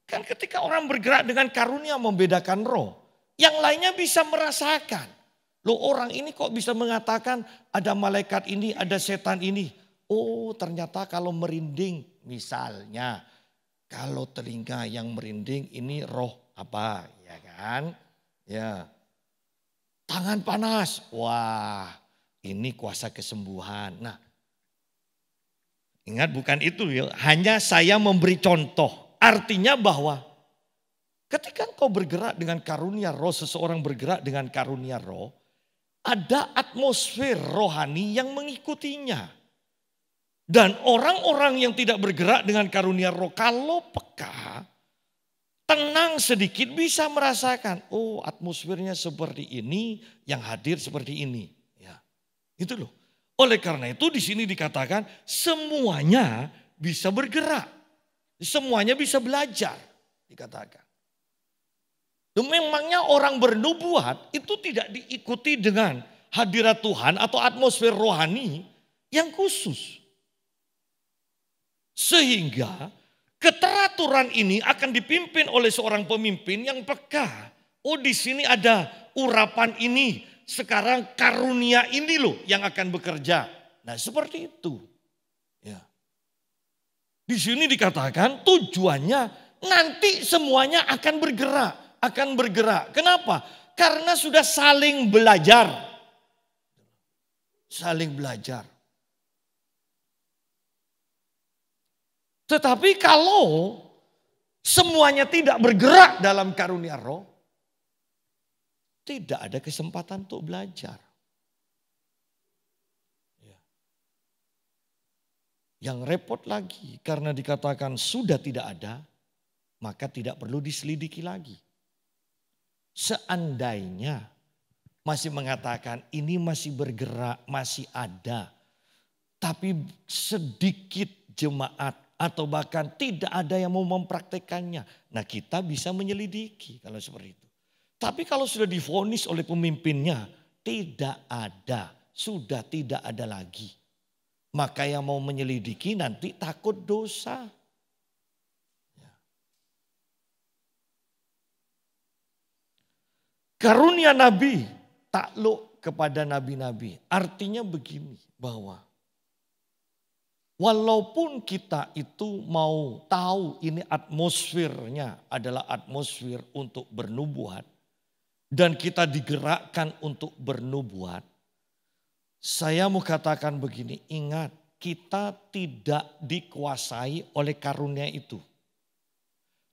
Kan ketika orang bergerak dengan karunia membedakan roh. Yang lainnya bisa merasakan. Loh orang ini kok bisa mengatakan ada malaikat ini, ada setan ini. Oh ternyata kalau merinding Misalnya kalau telinga yang merinding ini roh apa ya kan? Ya. Tangan panas. Wah, ini kuasa kesembuhan. Nah, ingat bukan itu ya, hanya saya memberi contoh. Artinya bahwa ketika engkau bergerak dengan karunia roh, seseorang bergerak dengan karunia roh, ada atmosfer rohani yang mengikutinya. Dan orang-orang yang tidak bergerak dengan karunia roh, kalau peka, tenang sedikit bisa merasakan, oh atmosfernya seperti ini, yang hadir seperti ini. Ya, itu loh. Oleh karena itu di sini dikatakan semuanya bisa bergerak. Semuanya bisa belajar, dikatakan. Memangnya orang bernubuat itu tidak diikuti dengan hadirat Tuhan atau atmosfer rohani yang khusus. Sehingga keteraturan ini akan dipimpin oleh seorang pemimpin yang peka. Oh di sini ada urapan ini, sekarang karunia ini loh yang akan bekerja. Nah seperti itu. Ya. Di sini dikatakan tujuannya nanti semuanya akan bergerak. Akan bergerak. Kenapa? Karena sudah saling belajar. Saling belajar. Tetapi kalau semuanya tidak bergerak dalam karunia roh, tidak ada kesempatan untuk belajar. Ya. Yang repot lagi karena dikatakan sudah tidak ada, maka tidak perlu diselidiki lagi. Seandainya masih mengatakan ini masih bergerak, masih ada, tapi sedikit jemaat atau bahkan tidak ada yang mau mempraktekannya. Nah kita bisa menyelidiki kalau seperti itu. Tapi kalau sudah difonis oleh pemimpinnya, tidak ada, sudah tidak ada lagi. Maka yang mau menyelidiki nanti takut dosa. Ya. Karunia Nabi takluk kepada nabi-nabi. Artinya begini bahwa Walaupun kita itu mau tahu ini atmosfernya adalah atmosfer untuk bernubuat dan kita digerakkan untuk bernubuat, saya mau katakan begini, ingat kita tidak dikuasai oleh karunia itu.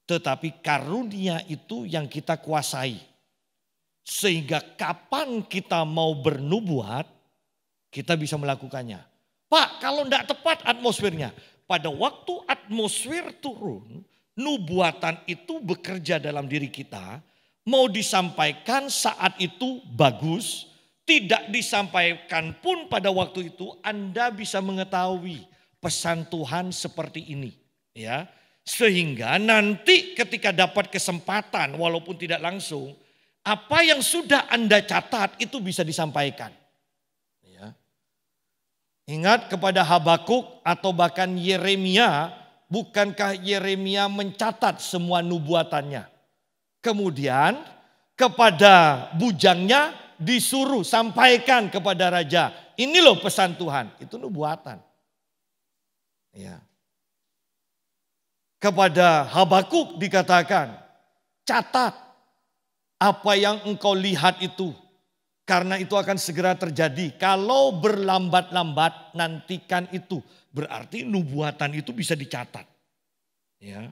Tetapi karunia itu yang kita kuasai. Sehingga kapan kita mau bernubuat, kita bisa melakukannya Pak, kalau tidak tepat atmosfernya, pada waktu atmosfer turun, nubuatan itu bekerja dalam diri kita, mau disampaikan saat itu bagus, tidak disampaikan pun pada waktu itu Anda bisa mengetahui pesan Tuhan seperti ini, ya. Sehingga nanti ketika dapat kesempatan walaupun tidak langsung, apa yang sudah Anda catat itu bisa disampaikan. Ingat kepada Habakuk atau bahkan Yeremia, bukankah Yeremia mencatat semua nubuatannya? Kemudian kepada bujangnya disuruh sampaikan kepada raja, ini loh pesan Tuhan, itu nubuatan. Ya. Kepada Habakuk dikatakan, catat apa yang engkau lihat itu karena itu akan segera terjadi. Kalau berlambat-lambat nantikan itu. Berarti nubuatan itu bisa dicatat. Ya.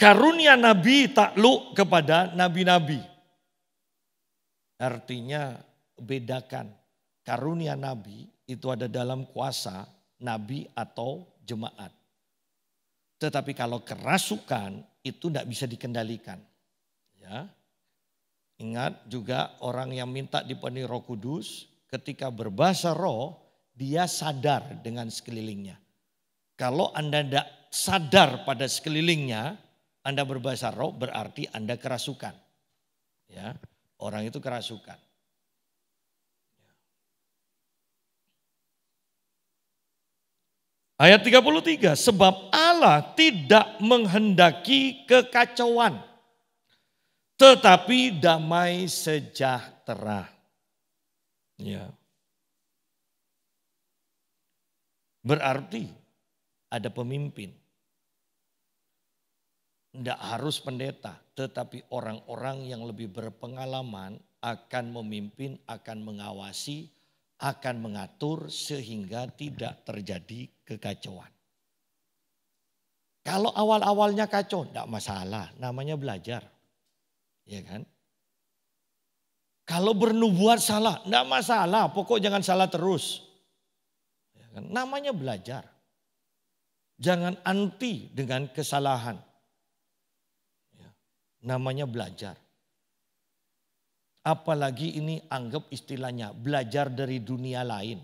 Karunia Nabi takluk kepada Nabi-Nabi. Artinya bedakan. Karunia Nabi itu ada dalam kuasa Nabi atau jemaat. Tetapi kalau kerasukan itu tidak bisa dikendalikan. Ya. Ingat juga orang yang minta dipenuhi roh kudus ketika berbahasa roh dia sadar dengan sekelilingnya. Kalau Anda tidak sadar pada sekelilingnya, Anda berbahasa roh berarti Anda kerasukan. Ya, orang itu kerasukan. Ayat 33, sebab Allah tidak menghendaki kekacauan, tetapi damai sejahtera. Ya. Berarti ada pemimpin. Tidak harus pendeta, tetapi orang-orang yang lebih berpengalaman akan memimpin, akan mengawasi, akan mengatur sehingga tidak terjadi kekacauan. Kalau awal-awalnya kacau, tidak masalah. Namanya belajar. Ya kan? Kalau bernubuat salah, tidak masalah. Pokok jangan salah terus. Ya kan? Namanya belajar. Jangan anti dengan kesalahan. Ya. Namanya belajar. Apalagi ini anggap istilahnya belajar dari dunia lain.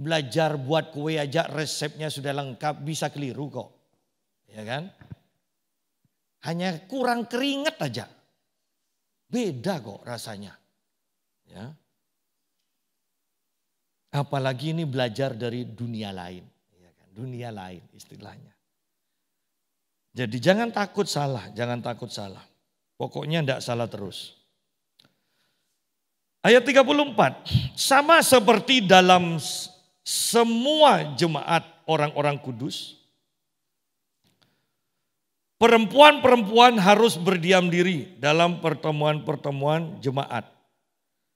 Belajar buat kue aja resepnya sudah lengkap bisa keliru kok. Ya kan? Hanya kurang keringat aja. Beda kok rasanya. Ya. Apalagi ini belajar dari dunia lain. Ya kan? Dunia lain istilahnya. Jadi jangan takut salah, jangan takut salah. Pokoknya tidak salah terus. Ayat 34, sama seperti dalam semua jemaat orang-orang kudus, perempuan-perempuan harus berdiam diri dalam pertemuan-pertemuan jemaat.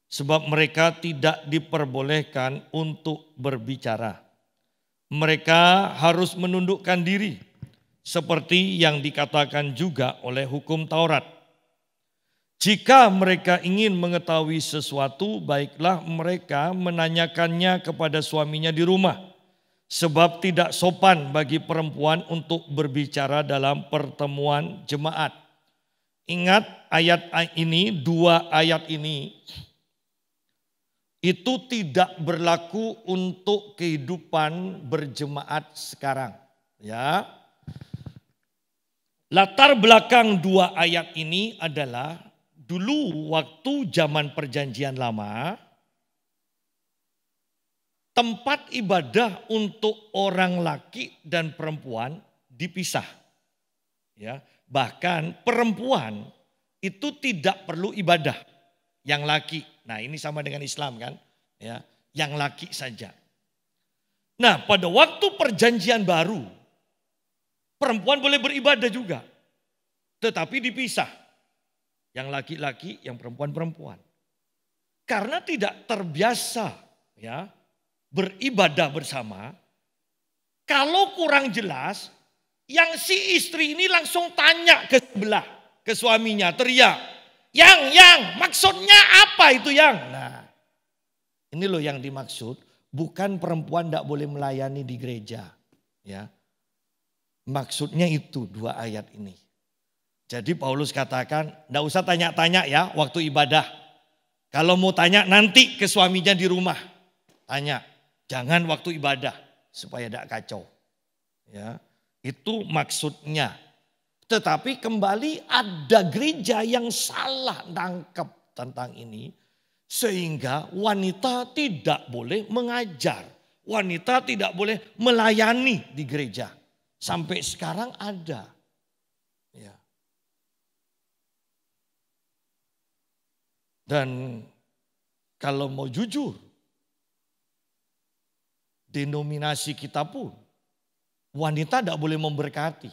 Sebab mereka tidak diperbolehkan untuk berbicara. Mereka harus menundukkan diri seperti yang dikatakan juga oleh hukum Taurat. Jika mereka ingin mengetahui sesuatu, baiklah mereka menanyakannya kepada suaminya di rumah, sebab tidak sopan bagi perempuan untuk berbicara dalam pertemuan jemaat. Ingat ayat ini, dua ayat ini itu tidak berlaku untuk kehidupan berjemaat sekarang, ya. Latar belakang dua ayat ini adalah dulu waktu zaman perjanjian lama tempat ibadah untuk orang laki dan perempuan dipisah. Ya, bahkan perempuan itu tidak perlu ibadah yang laki. Nah, ini sama dengan Islam kan? Ya, yang laki saja. Nah, pada waktu perjanjian baru perempuan boleh beribadah juga. Tetapi dipisah yang laki-laki, yang perempuan-perempuan. Karena tidak terbiasa ya beribadah bersama, kalau kurang jelas, yang si istri ini langsung tanya ke sebelah, ke suaminya, teriak, "Yang, yang, maksudnya apa itu, yang?" Nah, ini loh yang dimaksud, bukan perempuan tidak boleh melayani di gereja, ya. Maksudnya itu dua ayat ini. Jadi Paulus katakan, ndak usah tanya-tanya ya waktu ibadah. Kalau mau tanya nanti ke suaminya di rumah. Tanya, jangan waktu ibadah supaya tidak kacau. Ya, itu maksudnya. Tetapi kembali ada gereja yang salah nangkep tentang ini. Sehingga wanita tidak boleh mengajar. Wanita tidak boleh melayani di gereja. Sampai sekarang ada Dan kalau mau jujur, denominasi kita pun wanita tidak boleh memberkati,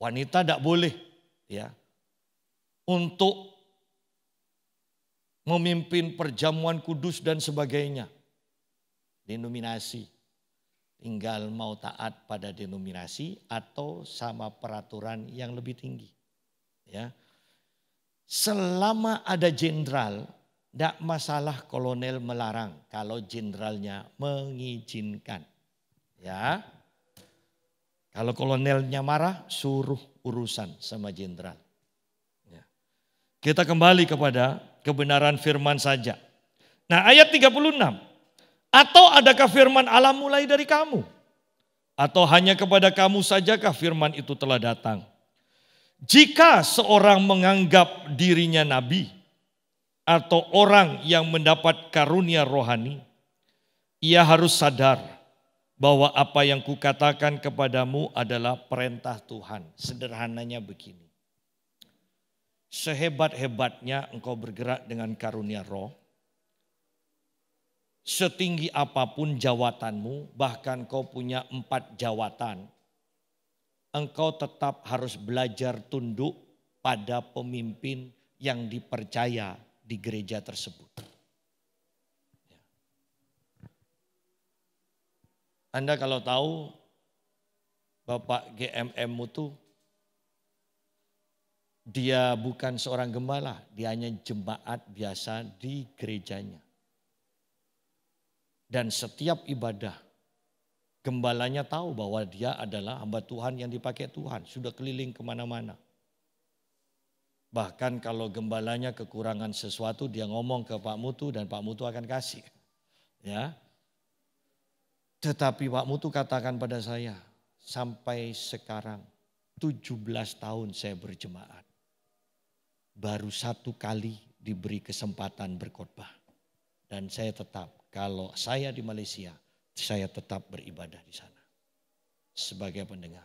wanita tidak boleh ya untuk memimpin perjamuan kudus dan sebagainya. Denominasi tinggal mau taat pada denominasi atau sama peraturan yang lebih tinggi. Ya. Selama ada jenderal, tidak masalah kolonel melarang kalau jenderalnya mengizinkan. Ya, kalau kolonelnya marah, suruh urusan sama jenderal. Ya. Kita kembali kepada kebenaran firman saja. Nah ayat 36. Atau adakah firman Allah mulai dari kamu? Atau hanya kepada kamu sajakah firman itu telah datang? Jika seorang menganggap dirinya nabi atau orang yang mendapat karunia rohani, ia harus sadar bahwa apa yang kukatakan kepadamu adalah perintah Tuhan. Sederhananya begini. Sehebat-hebatnya engkau bergerak dengan karunia roh, setinggi apapun jawatanmu, bahkan kau punya empat jawatan, engkau tetap harus belajar tunduk pada pemimpin yang dipercaya di gereja tersebut. Ya. Anda kalau tahu Bapak GMM itu dia bukan seorang gembala, dia hanya jemaat biasa di gerejanya. Dan setiap ibadah Gembalanya tahu bahwa dia adalah hamba Tuhan yang dipakai Tuhan, sudah keliling kemana-mana. Bahkan kalau gembalanya kekurangan sesuatu, dia ngomong ke Pak Mutu dan Pak Mutu akan kasih. Ya, Tetapi Pak Mutu katakan pada saya, sampai sekarang 17 tahun saya berjemaat. Baru satu kali diberi kesempatan berkhotbah. Dan saya tetap, kalau saya di Malaysia, saya tetap beribadah di sana. Sebagai pendengar.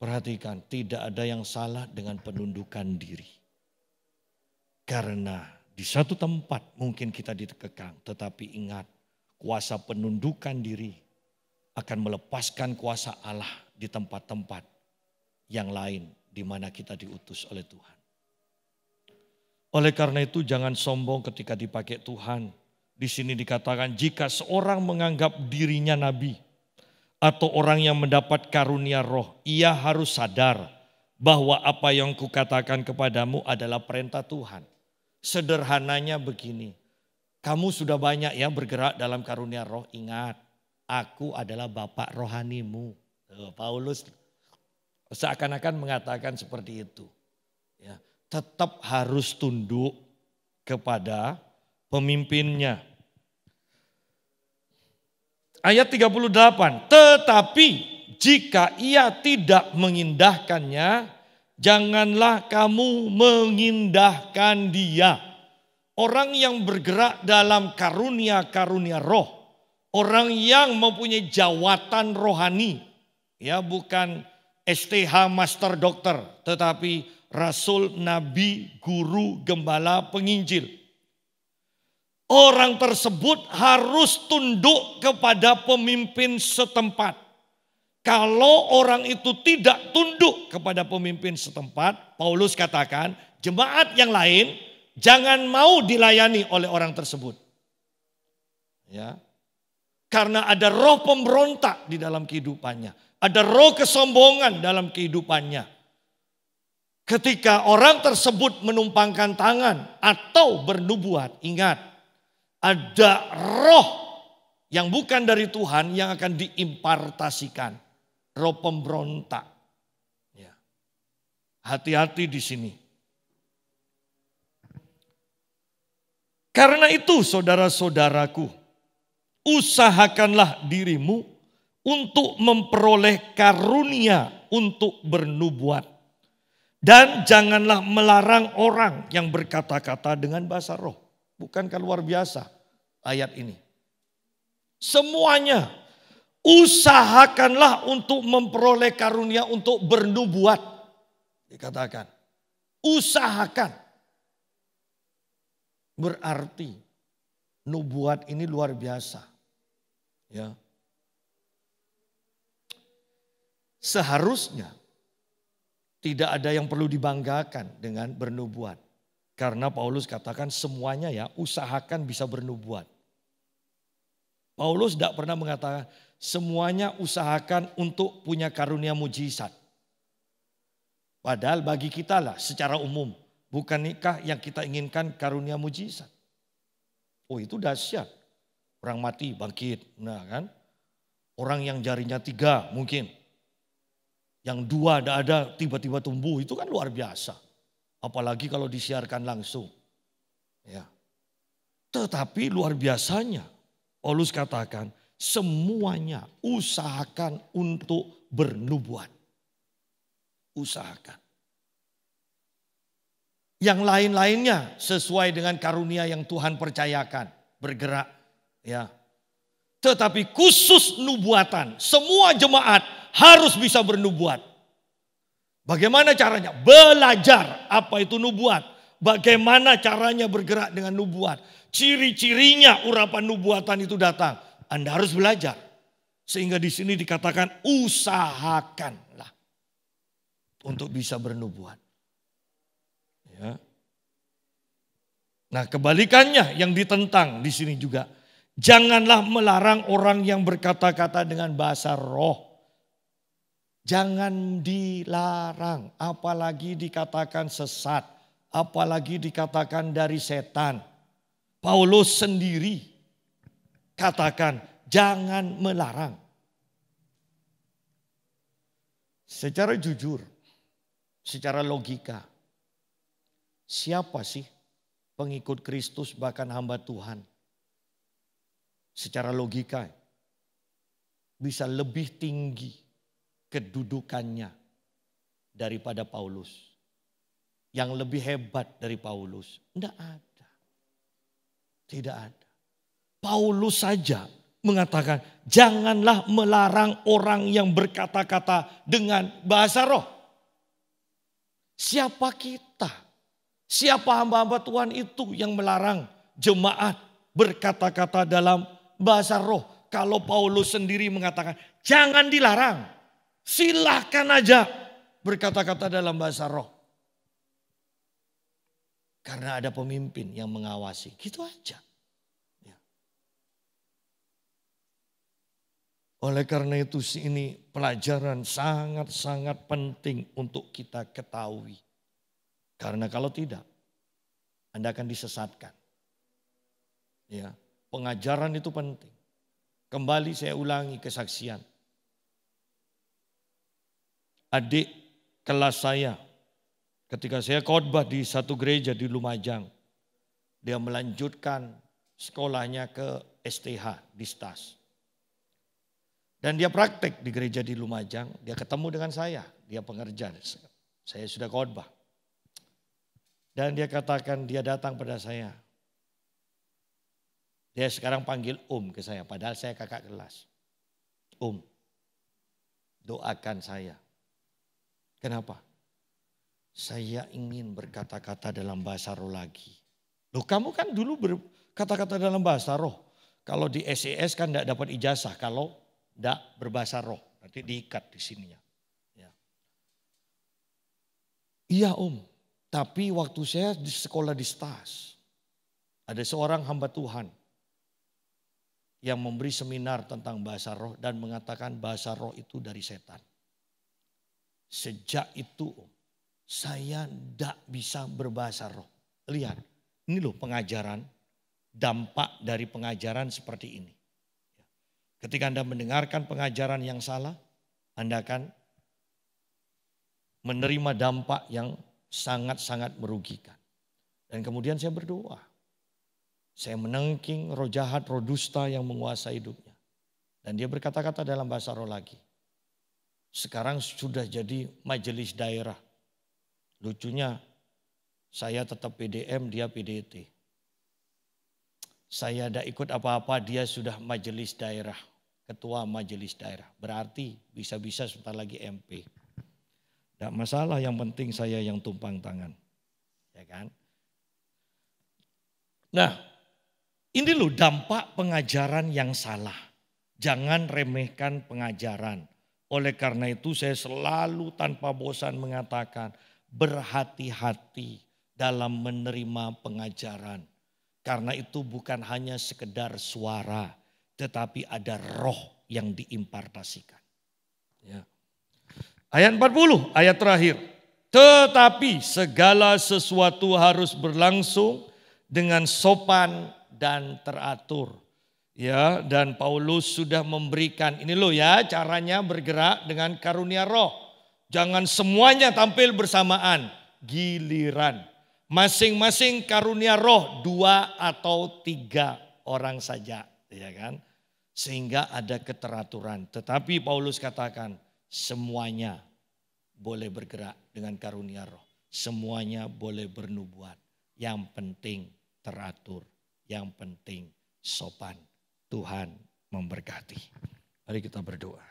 Perhatikan, tidak ada yang salah dengan penundukan diri. Karena di satu tempat mungkin kita dikekang, tetapi ingat, kuasa penundukan diri akan melepaskan kuasa Allah di tempat-tempat yang lain di mana kita diutus oleh Tuhan. Oleh karena itu jangan sombong ketika dipakai Tuhan di sini dikatakan jika seorang menganggap dirinya nabi atau orang yang mendapat karunia roh, ia harus sadar bahwa apa yang kukatakan kepadamu adalah perintah Tuhan. Sederhananya begini, kamu sudah banyak ya bergerak dalam karunia roh, ingat aku adalah bapak rohanimu. Paulus seakan-akan mengatakan seperti itu. Ya. tetap harus tunduk kepada pemimpinnya ayat 38. Tetapi jika ia tidak mengindahkannya, janganlah kamu mengindahkan dia. Orang yang bergerak dalam karunia-karunia roh, orang yang mempunyai jawatan rohani, ya bukan STH master dokter, tetapi rasul, nabi, guru, gembala, penginjil Orang tersebut harus tunduk kepada pemimpin setempat. Kalau orang itu tidak tunduk kepada pemimpin setempat, Paulus katakan, jemaat yang lain jangan mau dilayani oleh orang tersebut. Ya. Karena ada roh pemberontak di dalam kehidupannya, ada roh kesombongan dalam kehidupannya ketika orang tersebut menumpangkan tangan atau bernubuat, ingat ada roh yang bukan dari Tuhan yang akan diimpartasikan. Roh pemberontak. Ya. Hati-hati di sini. Karena itu saudara-saudaraku, usahakanlah dirimu untuk memperoleh karunia untuk bernubuat. Dan janganlah melarang orang yang berkata-kata dengan bahasa roh Bukankah luar biasa ayat ini? Semuanya usahakanlah untuk memperoleh karunia untuk bernubuat. Dikatakan, usahakan. Berarti nubuat ini luar biasa. Ya. Seharusnya tidak ada yang perlu dibanggakan dengan bernubuat. Karena Paulus katakan semuanya ya usahakan bisa bernubuat. Paulus tidak pernah mengatakan semuanya usahakan untuk punya karunia mujizat. Padahal bagi kita lah secara umum bukan nikah yang kita inginkan karunia mujizat. Oh itu dahsyat. Orang mati bangkit. Nah kan. Orang yang jarinya tiga mungkin. Yang dua ada ada tiba-tiba tumbuh itu kan luar biasa. Apalagi kalau disiarkan langsung. Ya. Tetapi luar biasanya Paulus katakan semuanya usahakan untuk bernubuat. Usahakan. Yang lain-lainnya sesuai dengan karunia yang Tuhan percayakan, bergerak ya. Tetapi khusus nubuatan, semua jemaat harus bisa bernubuat. Bagaimana caranya? Belajar apa itu nubuat. Bagaimana caranya bergerak dengan nubuat. Ciri-cirinya urapan nubuatan itu datang. Anda harus belajar. Sehingga di sini dikatakan usahakanlah untuk bisa bernubuat. Ya. Nah, kebalikannya yang ditentang di sini juga. Janganlah melarang orang yang berkata-kata dengan bahasa roh Jangan dilarang, apalagi dikatakan sesat, apalagi dikatakan dari setan. Paulus sendiri katakan, jangan melarang. Secara jujur, secara logika, siapa sih pengikut Kristus bahkan hamba Tuhan? Secara logika bisa lebih tinggi kedudukannya daripada Paulus. Yang lebih hebat dari Paulus. Tidak ada. Tidak ada. Paulus saja mengatakan janganlah melarang orang yang berkata-kata dengan bahasa roh. Siapa kita? Siapa hamba-hamba Tuhan itu yang melarang jemaat berkata-kata dalam bahasa roh? Kalau Paulus sendiri mengatakan jangan dilarang. Silahkan aja berkata-kata dalam bahasa roh. Karena ada pemimpin yang mengawasi. Gitu aja. Ya. Oleh karena itu ini pelajaran sangat-sangat penting untuk kita ketahui. Karena kalau tidak, Anda akan disesatkan. Ya, pengajaran itu penting. Kembali saya ulangi kesaksian adik kelas saya. Ketika saya khotbah di satu gereja di Lumajang, dia melanjutkan sekolahnya ke STH di STAS. Dan dia praktek di gereja di Lumajang, dia ketemu dengan saya, dia pengerja, saya sudah khotbah. Dan dia katakan dia datang pada saya. Dia sekarang panggil Om um ke saya, padahal saya kakak kelas. Om, um, doakan saya. Kenapa? Saya ingin berkata-kata dalam bahasa roh lagi. Loh kamu kan dulu berkata-kata dalam bahasa roh. Kalau di SES e kan tidak dapat ijazah kalau tidak berbahasa roh. Nanti diikat di sininya. Ya. Iya om, tapi waktu saya di sekolah di STAS. Ada seorang hamba Tuhan yang memberi seminar tentang bahasa roh dan mengatakan bahasa roh itu dari setan. Sejak itu saya tidak bisa berbahasa roh. Lihat, ini loh pengajaran, dampak dari pengajaran seperti ini. Ketika Anda mendengarkan pengajaran yang salah, Anda akan menerima dampak yang sangat-sangat merugikan. Dan kemudian saya berdoa. Saya menengking roh jahat, roh dusta yang menguasai hidupnya. Dan dia berkata-kata dalam bahasa roh lagi. Sekarang sudah jadi majelis daerah. Lucunya saya tetap PDM, dia PDT. Saya tidak ikut apa-apa, dia sudah majelis daerah. Ketua majelis daerah. Berarti bisa-bisa sebentar lagi MP. Tidak masalah, yang penting saya yang tumpang tangan. Ya kan? Nah, ini loh dampak pengajaran yang salah. Jangan remehkan pengajaran. Oleh karena itu saya selalu tanpa bosan mengatakan berhati-hati dalam menerima pengajaran. Karena itu bukan hanya sekedar suara tetapi ada roh yang diimpartasikan. Ya. Ayat 40, ayat terakhir. Tetapi segala sesuatu harus berlangsung dengan sopan dan teratur. Ya, dan Paulus sudah memberikan ini loh ya caranya bergerak dengan karunia roh. Jangan semuanya tampil bersamaan, giliran. Masing-masing karunia roh dua atau tiga orang saja, ya kan? Sehingga ada keteraturan. Tetapi Paulus katakan semuanya boleh bergerak dengan karunia roh. Semuanya boleh bernubuat. Yang penting teratur, yang penting sopan. Tuhan memberkati. Mari kita berdoa.